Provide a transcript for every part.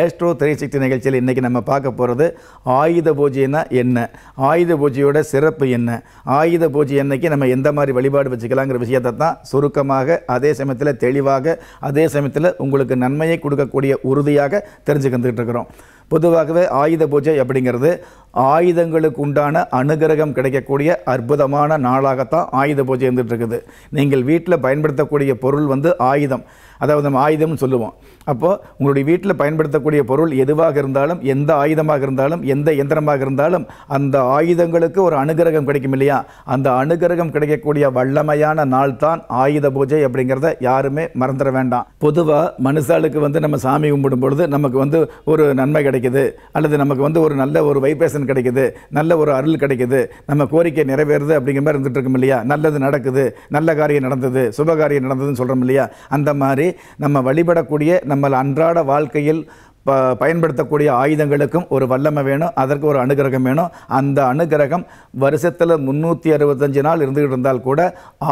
astro three sixty நிகழ்ச்சியில் இன்றைக்கி நம்ம பார்க்க போகிறது ஆயுத பூஜைனா என்ன ஆயுத பூஜையோட சிறப்பு என்ன ஆயுத பூஜை அன்னைக்கு நம்ம எந்த மாதிரி வழிபாடு வச்சுக்கலாங்கிற விஷயத்தை தான் சுருக்கமாக அதே சமயத்தில் தெளிவாக அதே சமயத்தில் உங்களுக்கு நன்மையை கொடுக்கக்கூடிய உறுதியாக தெரிஞ்சுக்கிட்டு இருக்கிறோம் பொதுவாகவே ஆயுத பூஜை அப்படிங்கிறது ஆயுதங்களுக்கு உண்டான அனுகிரகம் கிடைக்கக்கூடிய அற்புதமான நாளாகத்தான் ஆயுத பூஜை இருந்துகிட்ருக்குது இருக்குது நீங்கள் வீட்டில் பயன்படுத்தக்கூடிய பொருள் வந்து ஆயுதம் அதாவது நம்ம ஆயுதம்னு சொல்லுவோம் அப்போது உங்களுடைய வீட்டில் பயன்படுத்தக்கூடிய பொருள் எதுவாக இருந்தாலும் எந்த ஆயுதமாக இருந்தாலும் எந்த இயந்திரமாக இருந்தாலும் அந்த ஆயுதங்களுக்கு ஒரு அனுகிரகம் கிடைக்கும் இல்லையா அந்த அனுகிரகம் கிடைக்கக்கூடிய வல்லமையான நாள் தான் ஆயுத பூஜை அப்படிங்கிறத யாருமே மறந்துட வேண்டாம் பொதுவாக மனுஷாளுக்கு வந்து நம்ம சாமி கும்பிடும் பொழுது நமக்கு வந்து ஒரு நன்மை கிடைக்குது அல்லது நமக்கு வந்து ஒரு நல்ல ஒரு வைப்ரேஷன் கிடைக்குது நல்ல ஒரு அருள் கிடைக்குது நம்ம கோரிக்கை நிறைவேறுது அப்படிங்கிற மாதிரி இருந்துகிட்டு இருக்கோம் இல்லையா நல்லது நடக்குது நல்ல காரியம் நடந்தது சுபகாரியம் நடந்ததுன்னு சொல்கிறோம் இல்லையா அந்த மாதிரி நம்ம வழிபடக்கூடிய நம்ம அன்றாட வாழ்க்கையில் ப பயன்படுத்தக்கூடிய ஆயுதங்களுக்கும் ஒரு வல்லமை வேணும் அதற்கு ஒரு அனுகிரகம் வேணும் அந்த அனுகிரகம் வருஷத்தில் முந்நூற்றி அறுபத்தஞ்சு நாள் இருந்துகிட்டு இருந்தால் கூட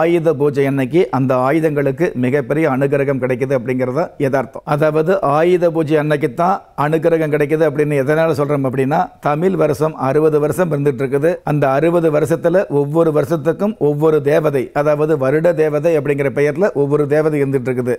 ஆயுத பூஜை அன்னைக்கு அந்த ஆயுதங்களுக்கு மிகப்பெரிய அனுகிரகம் கிடைக்குது அப்படிங்கிறத யதார்த்தம் அதாவது ஆயுத பூஜை அன்னைக்கு தான் அனுகிரகம் கிடைக்குது அப்படின்னு எதனால் சொல்கிறோம் அப்படின்னா தமிழ் வருஷம் அறுபது வருஷம் இருந்துகிட்டு இருக்குது அந்த அறுபது வருஷத்தில் ஒவ்வொரு வருஷத்துக்கும் ஒவ்வொரு தேவதை அதாவது வருட தேவதை அப்படிங்கிற பெயரில் ஒவ்வொரு தேவதை இருந்துகிட்டு இருக்குது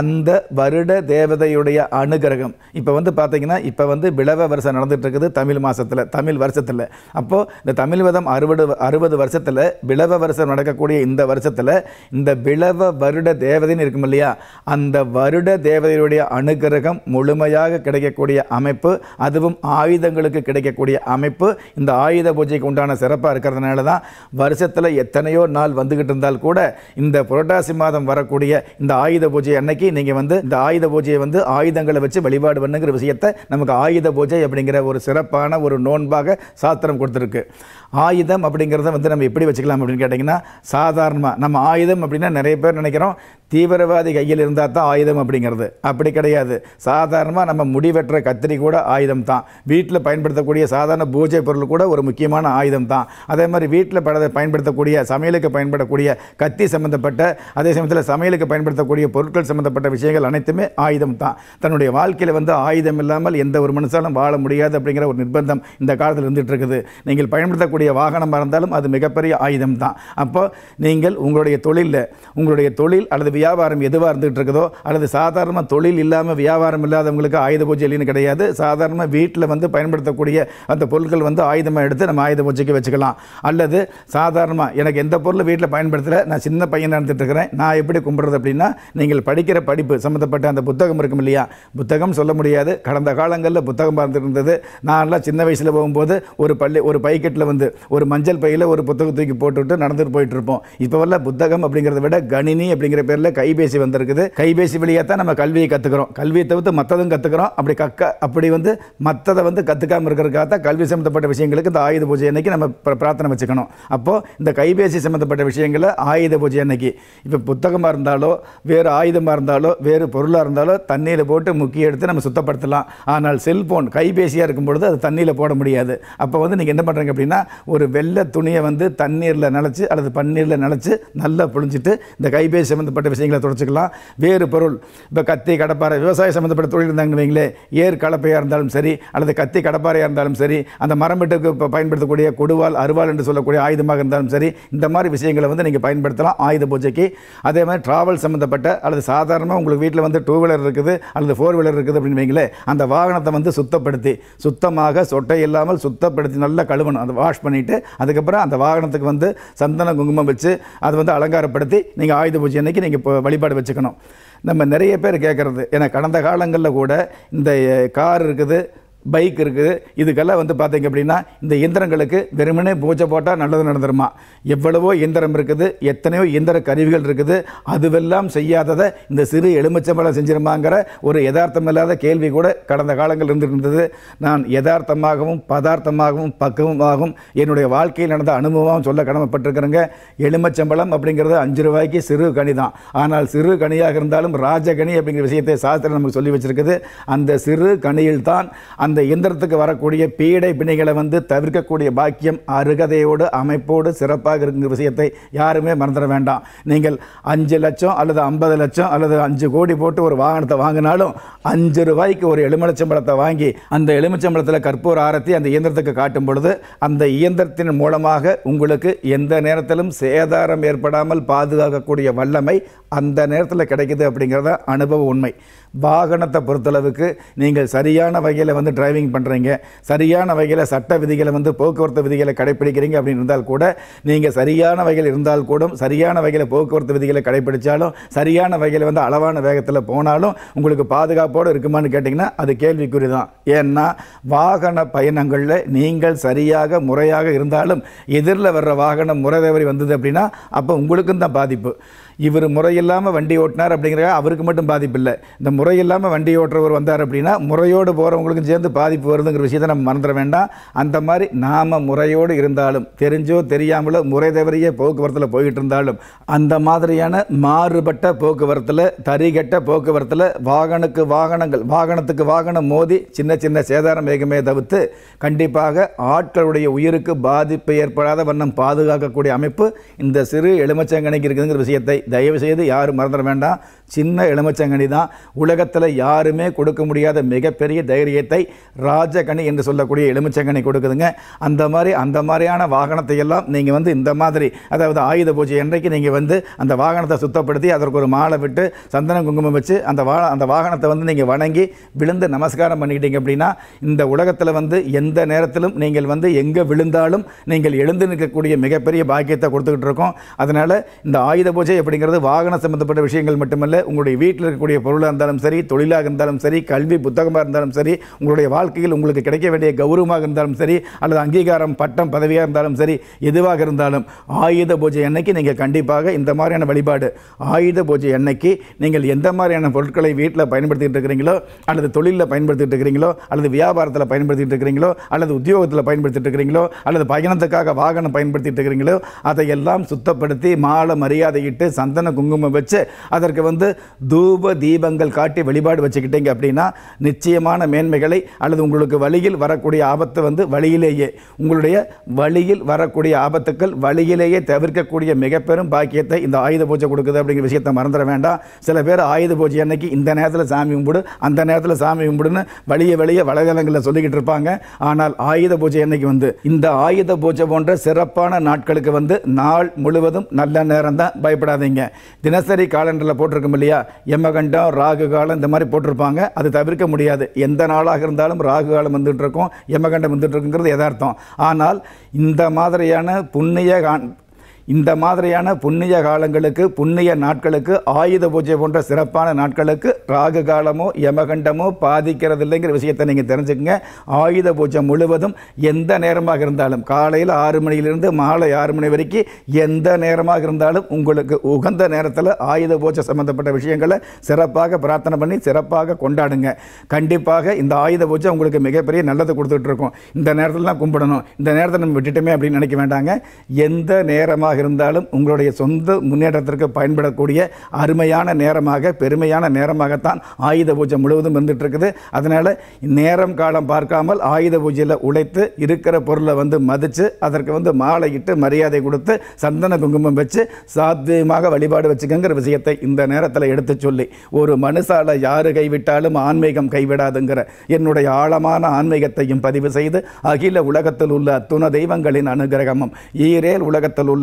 அந்த வருட தேவதையுடைய அனுகிரகம் இப்போ வந்து பார்த்தீங்கன்னா இப்போ வந்து விளவ வருஷம் இருக்குது தமிழ் மாதத்தில் தமிழ் வருஷத்தில் அப்போது இந்த தமிழ் விதம் அறுபது அறுபது வருஷத்தில் விளவ வருஷம் நடக்கக்கூடிய இந்த வருஷத்தில் இந்த விளவ வருட தேவதைன்னு இருக்கும் இல்லையா அந்த வருட தேவதையுடைய அனுகிரகம் முழுமையாக கிடைக்கக்கூடிய அமைப்பு அதுவும் ஆயுதங்களுக்கு கிடைக்கக்கூடிய அமைப்பு இந்த ஆயுத பூஜைக்கு உண்டான சிறப்பாக இருக்கிறதுனால தான் வருஷத்தில் எத்தனையோ நாள் வந்துக்கிட்டு இருந்தால் கூட இந்த புரட்டாசி மாதம் வரக்கூடிய இந்த ஆயுத பூஜை அன்னைக்கு நீங்கள் வந்து இந்த ஆயுத பூஜையை வந்து ஆயுதங்களை வச்சு வழிபாடு பண்ணி பண்ணுங்கிற விஷயத்தை நமக்கு ஆயுத பூஜை அப்படிங்கிற ஒரு சிறப்பான ஒரு நோன்பாக சாஸ்திரம் கொடுத்துருக்கு ஆயுதம் அப்படிங்கிறத வந்து நம்ம எப்படி வச்சுக்கலாம் அப்படின்னு கேட்டிங்கன்னா சாதாரணமாக நம்ம ஆயுதம் அப்படின்னா நிறைய பேர் நினைக்கிறோம் தீவிரவாதி கையில் இருந்தால் தான் ஆயுதம் அப்படிங்கிறது அப்படி கிடையாது சாதாரணமாக நம்ம முடிவெற்ற கத்திரி கூட ஆயுதம் தான் வீட்டில் பயன்படுத்தக்கூடிய சாதாரண பூஜை பொருள் கூட ஒரு முக்கியமான ஆயுதம் தான் அதே மாதிரி வீட்டில் பட பயன்படுத்தக்கூடிய சமையலுக்கு பயன்படக்கூடிய கத்தி சம்மந்தப்பட்ட அதே சமயத்தில் சமையலுக்கு பயன்படுத்தக்கூடிய பொருட்கள் சம்மந்தப்பட்ட விஷயங்கள் அனைத்துமே ஆயுதம் தான் தன்னுடைய வாழ்க்கையில் வந்து ஆயுதம் இல்லாமல் எந்த ஒரு மனுஷாலும் வாழ முடியாது அப்படிங்கிற ஒரு நிர்பந்தம் இந்த காலத்தில் இருந்துகிட்டு இருக்குது நீங்கள் பயன்படுத்தக்கூடிய வாகனமாக இருந்தாலும் அது மிகப்பெரிய ஆயுதம் தான் அப்போ நீங்கள் உங்களுடைய தொழிலில் உங்களுடைய தொழில் அல்லது வியாபாரம் எதுவாக இருந்துகிட்டு இருக்குதோ அல்லது சாதாரண தொழில் இல்லாமல் வியாபாரம் இல்லாதவங்களுக்கு ஆயுத பூஜை இல்லைன்னு கிடையாது சாதாரண வீட்டில் வந்து பயன்படுத்தக்கூடிய அந்த பொருட்கள் வந்து ஆயுதமாக எடுத்து நம்ம ஆயுத பூஜைக்கு வச்சுக்கலாம் அல்லது சாதாரணமாக எனக்கு எந்த பொருள் வீட்டில் பயன்படுத்தலை நான் சின்ன பையன் நடந்துட்டு இருக்கிறேன் நான் எப்படி கும்பிட்றது அப்படின்னா நீங்கள் படிக்கிற படிப்பு சம்மந்தப்பட்ட அந்த புத்தகம் இருக்கும் இல்லையா புத்தகம் சொல்ல முடியாது முடியாது கடந்த காலங்களில் புத்தகம் பார்த்துருந்தது நான்லாம் சின்ன வயசில் போகும்போது ஒரு பள்ளி ஒரு பைக்கெட்டில் வந்து ஒரு மஞ்சள் பையில் ஒரு புத்தகம் தூக்கி போட்டுவிட்டு நடந்துட்டு இருப்போம் இப்போ வரல புத்தகம் அப்படிங்கிறத விட கணினி அப்படிங்கிற பேரில் கைபேசி வந்திருக்குது கைபேசி வழியாக தான் நம்ம கல்வியை கற்றுக்கிறோம் கல்வியை தவிர்த்து மற்றதும் கற்றுக்கிறோம் அப்படி கக்க அப்படி வந்து மற்றதை வந்து கற்றுக்காமல் இருக்கிறதுக்காக தான் கல்வி சம்மந்தப்பட்ட விஷயங்களுக்கு இந்த ஆயுத பூஜை அன்னைக்கு நம்ம பிரார்த்தனை வச்சுக்கணும் அப்போது இந்த கைபேசி சம்மந்தப்பட்ட விஷயங்களை ஆயுத பூஜை அன்னைக்கு இப்போ புத்தகமாக இருந்தாலோ வேறு ஆயுதமாக இருந்தாலோ வேறு பொருளாக இருந்தாலோ தண்ணியில் போட்டு முக்கிய எடுத்து நம்ம சுத்தம் உபயோகப்படுத்தலாம் ஆனால் செல்ஃபோன் கைபேசியாக இருக்கும் பொழுது அது தண்ணியில் போட முடியாது அப்போ வந்து நீங்கள் என்ன பண்ணுறீங்க அப்படின்னா ஒரு வெள்ளை துணியை வந்து தண்ணீரில் நினச்சி அல்லது பன்னீரில் நினச்சி நல்லா புழிஞ்சிட்டு இந்த கைபேசி சம்மந்தப்பட்ட விஷயங்களை தொடச்சிக்கலாம் வேறு பொருள் இப்போ கத்தி கடப்பாறை விவசாய சம்மந்தப்பட்ட தொழில் இருந்தாங்கன்னு வைங்களேன் ஏர் கலப்பையாக இருந்தாலும் சரி அல்லது கத்தி கடப்பாறையாக இருந்தாலும் சரி அந்த மரம்பெட்டுக்கு பயன்படுத்தக்கூடிய கொடுவால் அருவாள் என்று சொல்லக்கூடிய ஆயுதமாக இருந்தாலும் சரி இந்த மாதிரி விஷயங்களை வந்து நீங்கள் பயன்படுத்தலாம் ஆயுத பூஜைக்கு அதே மாதிரி ட்ராவல் சம்மந்தப்பட்ட அல்லது சாதாரணமாக உங்களுக்கு வீட்டில் வந்து டூ வீலர் இருக்குது அல்லது ஃபோர் வீலர் இருக்குது அப்படின்னு வச்சுங்களேன் அந்த வாகனத்தை வந்து சுத்தப்படுத்தி சுத்தமாக சொட்டை இல்லாமல் சுத்தப்படுத்தி நல்லா கழுவணும் அதை வாஷ் பண்ணிவிட்டு அதுக்கப்புறம் அந்த வாகனத்துக்கு வந்து சந்தன குங்குமம் வச்சு அதை வந்து அலங்காரப்படுத்தி நீங்கள் ஆயுத பூஜை அன்னைக்கு நீங்கள் இப்போ வழிபாடு வச்சுக்கணும் நம்ம நிறைய பேர் கேட்குறது ஏன்னா கடந்த காலங்களில் கூட இந்த கார் இருக்குது பைக் இருக்குது இதுக்கெல்லாம் வந்து பார்த்திங்க அப்படின்னா இந்த இயந்திரங்களுக்கு வெறுமனே பூஜை போட்டால் நல்லது நடந்துருமா எவ்வளவோ இயந்திரம் இருக்குது எத்தனையோ இயந்திர கருவிகள் இருக்குது அதுவெல்லாம் செய்யாததை இந்த சிறு எலுமிச்சம்பழம் செஞ்சிருமாங்கிற ஒரு யதார்த்தம் இல்லாத கேள்வி கூட கடந்த காலங்கள் இருந்திருந்தது நான் யதார்த்தமாகவும் பதார்த்தமாகவும் பக்குவமாகவும் என்னுடைய வாழ்க்கையில் நடந்த அனுபவம் சொல்ல கடமைப்பட்டிருக்கிறேங்க எலுமிச்சம்பழம் அப்படிங்கிறது அஞ்சு ரூபாய்க்கு சிறு கனி தான் ஆனால் சிறு கனியாக இருந்தாலும் ராஜகனி அப்படிங்கிற விஷயத்தை சாஸ்திரம் நமக்கு சொல்லி வச்சிருக்குது அந்த சிறு கனியில் தான் அந்த அந்த இயந்திரத்துக்கு வரக்கூடிய பீடை பிணைகளை வந்து தவிர்க்கக்கூடிய பாக்கியம் அருகதையோடு அமைப்போடு சிறப்பாக இருக்கிற விஷயத்தை யாருமே மறந்துட வேண்டாம் நீங்கள் அஞ்சு லட்சம் அல்லது ஐம்பது லட்சம் அல்லது அஞ்சு கோடி போட்டு ஒரு வாகனத்தை வாங்கினாலும் அஞ்சு ரூபாய்க்கு ஒரு எலுமிச்சம்பழத்தை வாங்கி அந்த எலுமிச்சம்பழத்தில் கற்பூர ஆரத்தி அந்த இயந்திரத்துக்கு காட்டும் பொழுது அந்த இயந்திரத்தின் மூலமாக உங்களுக்கு எந்த நேரத்திலும் சேதாரம் ஏற்படாமல் பாதுகாக்கக்கூடிய வல்லமை அந்த நேரத்தில் கிடைக்குது அப்படிங்கிறத அனுபவ உண்மை வாகனத்தை பொறுத்தளவுக்கு நீங்கள் சரியான வகையில் வந்து டிரைவிங் பண்ணுறீங்க சரியான வகையில் சட்ட விதிகளை வந்து போக்குவரத்து விதிகளை கடைப்பிடிக்கிறீங்க அப்படின்னு இருந்தால் கூட நீங்கள் சரியான வகையில் இருந்தால் கூட சரியான வகையில் போக்குவரத்து விதிகளை கடைப்பிடித்தாலும் சரியான வகையில் வந்து அளவான வேகத்தில் போனாலும் உங்களுக்கு பாதுகாப்போடு இருக்குமான்னு கேட்டிங்கன்னா அது கேள்விக்குறி தான் ஏன்னா வாகன பயணங்களில் நீங்கள் சரியாக முறையாக இருந்தாலும் எதிரில் வர்ற வாகனம் முறை தவறி வந்தது அப்படின்னா அப்போ உங்களுக்கும் தான் பாதிப்பு இவர் முறையில்லாமல் வண்டி ஓட்டினார் அப்படிங்கிற அவருக்கு மட்டும் பாதிப்பு இல்லை இந்த முறையில்லாமல் வண்டி ஓட்டுறவர் வந்தார் அப்படின்னா முறையோடு போகிறவங்களுக்கும் சேர்ந்து பாதிப்பு வருதுங்கிற விஷயத்தை நம்ம மறந்துட வேண்டாம் அந்த மாதிரி நாம் முறையோடு இருந்தாலும் தெரிஞ்சோ தெரியாமலோ முறை தவறிய போக்குவரத்தில் போய்கிட்டு இருந்தாலும் அந்த மாதிரியான மாறுபட்ட போக்குவரத்தில் தரிகட்ட போக்குவரத்தில் வாகனுக்கு வாகனங்கள் வாகனத்துக்கு வாகனம் மோதி சின்ன சின்ன சேதாரம் வேகமே தவிர்த்து கண்டிப்பாக ஆட்களுடைய உயிருக்கு பாதிப்பு ஏற்படாத வண்ணம் பாதுகாக்கக்கூடிய அமைப்பு இந்த சிறு எலுமச்சங்கனைக்கு இருக்குதுங்கிற விஷயத்தை தயவு செய்து யாரும் மறந்துட வேண்டாம் சின்ன எலுமிச்சங்கனி தான் உலகத்தில் யாருமே கொடுக்க முடியாத மிகப்பெரிய தைரியத்தை ராஜகனி என்று சொல்லக்கூடிய எலுமிச்சங்கனி கொடுக்குதுங்க அந்த மாதிரி அந்த மாதிரியான வாகனத்தை எல்லாம் நீங்கள் வந்து இந்த மாதிரி அதாவது ஆயுத பூஜை என்றைக்கு நீங்கள் வந்து அந்த வாகனத்தை சுத்தப்படுத்தி அதற்கு ஒரு மாலை விட்டு சந்தன குங்குமம் வச்சு அந்த வா அந்த வாகனத்தை வந்து நீங்கள் வணங்கி விழுந்து நமஸ்காரம் பண்ணிக்கிட்டீங்க அப்படின்னா இந்த உலகத்தில் வந்து எந்த நேரத்திலும் நீங்கள் வந்து எங்கே விழுந்தாலும் நீங்கள் எழுந்து நிற்கக்கூடிய மிகப்பெரிய பாக்கியத்தை கொடுத்துக்கிட்டு இருக்கோம் அதனால் இந்த ஆயுத பூஜை எப்படி அப்படிங்கிறது வாகன சம்மந்தப்பட்ட விஷயங்கள் மட்டுமல்ல உங்களுடைய வீட்டில் இருக்கக்கூடிய பொருளாக இருந்தாலும் சரி தொழிலாக இருந்தாலும் சரி கல்வி புத்தகமாக இருந்தாலும் சரி உங்களுடைய வாழ்க்கையில் உங்களுக்கு கிடைக்க வேண்டிய கௌரவமாக இருந்தாலும் சரி அல்லது அங்கீகாரம் பட்டம் பதவியாக இருந்தாலும் சரி எதுவாக இருந்தாலும் ஆயுத பூஜை அன்னைக்கு நீங்கள் கண்டிப்பாக இந்த மாதிரியான வழிபாடு ஆயுத பூஜை அன்னைக்கு நீங்கள் எந்த மாதிரியான பொருட்களை வீட்டில் பயன்படுத்திகிட்டு இருக்கிறீங்களோ அல்லது தொழிலில் பயன்படுத்திகிட்டு இருக்கிறீங்களோ அல்லது வியாபாரத்தில் பயன்படுத்திகிட்டு இருக்கிறீங்களோ அல்லது உத்தியோகத்தில் பயன்படுத்திகிட்டு இருக்கிறீங்களோ அல்லது பயணத்துக்காக வாகனம் பயன்படுத்திகிட்டு இருக்கிறீங்களோ அதையெல்லாம் சுத்தப்படுத்தி மாலை மரியாதையிட்டு சந்தன குங்குமம் வச்சு அதற்கு வந்து தூப தீபங்கள் காட்டி வழிபாடு வச்சுக்கிட்டீங்க அப்படின்னா நிச்சயமான மேன்மைகளை அல்லது உங்களுக்கு வழியில் வரக்கூடிய ஆபத்து வந்து வழியிலேயே உங்களுடைய வழியில் வரக்கூடிய ஆபத்துக்கள் வழியிலேயே தவிர்க்கக்கூடிய மிக பெரும் பாக்கியத்தை இந்த ஆயுத பூஜை கொடுக்குது அப்படிங்கிற விஷயத்த மறந்துட வேண்டாம் சில பேர் ஆயுத பூஜை அன்னைக்கு இந்த நேரத்தில் சாமி கும்பிடு அந்த நேரத்தில் சாமி கும்பிடுன்னு வழிய வழிய வலைதளங்களில் சொல்லிக்கிட்டு இருப்பாங்க ஆனால் ஆயுத பூஜை அன்னைக்கு வந்து இந்த ஆயுத பூஜை போன்ற சிறப்பான நாட்களுக்கு வந்து நாள் முழுவதும் நல்ல நேரம் தான் பயப்படாதீங்க பண்ணிங்க தினசரி காலண்டரில் போட்டிருக்கோம் இல்லையா யமகண்டம் ராகு காலம் இந்த மாதிரி போட்டிருப்பாங்க அது தவிர்க்க முடியாது எந்த நாளாக இருந்தாலும் ராகு காலம் வந்துட்டு இருக்கும் எம்மகண்டம் வந்துட்டு இருக்குங்கிறது எதார்த்தம் ஆனால் இந்த மாதிரியான புண்ணிய இந்த மாதிரியான புண்ணிய காலங்களுக்கு புண்ணிய நாட்களுக்கு ஆயுத பூஜை போன்ற சிறப்பான நாட்களுக்கு ராகு காலமோ யமகண்டமோ பாதிக்கிறது இல்லைங்கிற விஷயத்தை நீங்கள் தெரிஞ்சுக்கங்க ஆயுத பூஜை முழுவதும் எந்த நேரமாக இருந்தாலும் காலையில் ஆறு மணியிலிருந்து மாலை ஆறு மணி வரைக்கும் எந்த நேரமாக இருந்தாலும் உங்களுக்கு உகந்த நேரத்தில் ஆயுத பூஜை சம்மந்தப்பட்ட விஷயங்களை சிறப்பாக பிரார்த்தனை பண்ணி சிறப்பாக கொண்டாடுங்க கண்டிப்பாக இந்த ஆயுத பூஜை உங்களுக்கு மிகப்பெரிய நல்லது கொடுத்துட்ருக்கோம் இந்த நேரத்தில் தான் கும்பிடணும் இந்த நேரத்தை நம்ம விட்டுட்டோமே அப்படின்னு நினைக்க வேண்டாங்க எந்த நேரமாக எதுவாக இருந்தாலும் உங்களுடைய சொந்த முன்னேற்றத்திற்கு பயன்படக்கூடிய அருமையான நேரமாக பெருமையான நேரமாகத்தான் ஆயுத பூஜை முழுவதும் இருக்குது அதனால் நேரம் காலம் பார்க்காமல் ஆயுத பூஜையில் உழைத்து இருக்கிற பொருளை வந்து மதித்து அதற்கு வந்து மாலையிட்டு மரியாதை கொடுத்து சந்தன குங்குமம் வச்சு சாத்தியமாக வழிபாடு வச்சுக்கங்கிற விஷயத்தை இந்த நேரத்தில் எடுத்து சொல்லி ஒரு மனுஷால யாரு கைவிட்டாலும் ஆன்மீகம் கைவிடாதுங்கிற என்னுடைய ஆழமான ஆன்மீகத்தையும் பதிவு செய்து அகில உலகத்தில் உள்ள துண தெய்வங்களின் அனுகிரகமும் ஈரேல் உலகத்தில் உள்ள